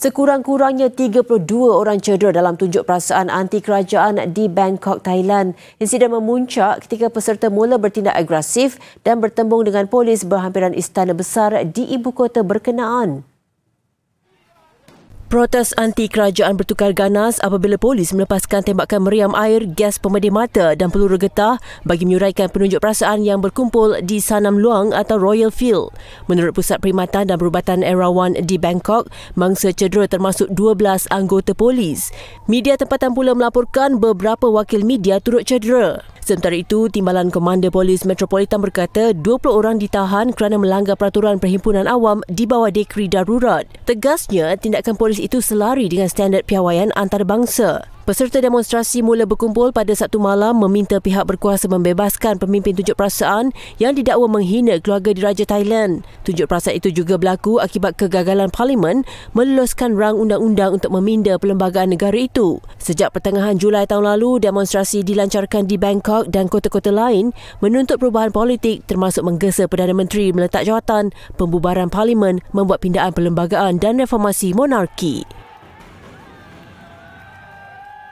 Sekurang-kurangnya 32 orang cedera dalam tunjuk perasaan anti kerajaan di Bangkok, Thailand. Insiden memuncak ketika peserta mula bertindak agresif dan bertembung dengan polis berhampiran istana besar di ibu kota berkenaan. Protes anti kerajaan bertukar ganas apabila polis melepaskan tembakan meriam air, gas pemedih mata dan peluru getah bagi menyuraikan penunjuk perasaan yang berkumpul di Sanam Luang atau Royal Field. Menurut Pusat Perkhidmatan dan Perubatan Erawan di Bangkok, mangsa cedera termasuk 12 anggota polis. Media tempatan pula melaporkan beberapa wakil media turut cedera. Sementara itu, Timbalan Komander Polis Metropolitan berkata 20 orang ditahan kerana melanggar peraturan perhimpunan awam di bawah dekri darurat. Tegasnya, tindakan polis itu selari dengan standard piawaian antarabangsa. Peserta demonstrasi mula berkumpul pada Sabtu malam meminta pihak berkuasa membebaskan pemimpin tunjuk perasaan yang didakwa menghina keluarga diraja Thailand. Tunjuk perasaan itu juga berlaku akibat kegagalan parlimen meluluskan rang undang-undang untuk meminda perlembagaan negara itu. Sejak pertengahan Julai tahun lalu, demonstrasi dilancarkan di Bangkok dan kota-kota lain menuntut perubahan politik termasuk menggesa Perdana Menteri meletak jawatan, pembubaran parlimen, membuat pindaan perlembagaan dan reformasi monarki.